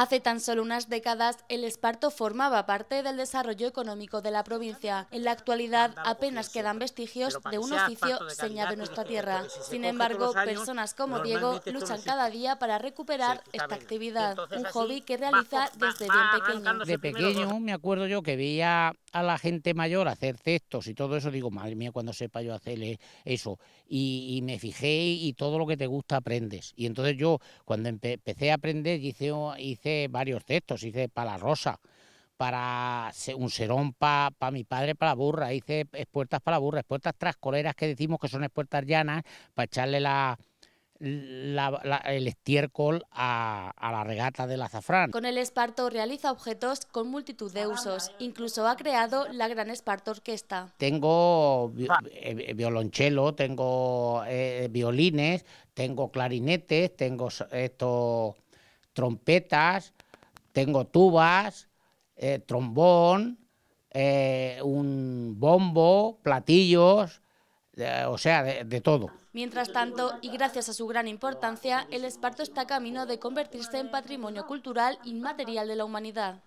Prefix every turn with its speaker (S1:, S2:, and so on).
S1: Hace tan solo unas décadas, el esparto formaba parte del desarrollo económico de la provincia. En la actualidad, apenas quedan vestigios de un oficio señal en nuestra tierra. Sin embargo, personas como Diego luchan cada día para recuperar esta actividad, un hobby que realiza desde bien pequeño. De pequeño
S2: me acuerdo yo que veía a la gente mayor hacer cestos y todo eso, digo, madre mía, cuando sepa yo hacerle eso. Y, me fijé y todo lo que te gusta aprendes. Y entonces yo, cuando empecé a aprender, hice varios textos, hice para la rosa, para un serón para mi padre, para la burra, hice expuertas para la burra, expuertas trascoleras que decimos que son expuertas llanas, para echarle la, el estiércol a, la regata del azafrán. Con
S1: el esparto realiza objetos con multitud de usos, eh. incluso ha creado la Gran Esparto Orquesta.
S2: Tengo ah. eh, eh, violonchelo, tengo violines, tengo clarinetes, tengo estos trompetas, tengo tubas, eh, trombón, eh, un bombo, platillos, eh, o sea, de, de todo.
S1: Mientras tanto, y gracias a su gran importancia, el Esparto está a camino de convertirse en patrimonio cultural inmaterial de la humanidad.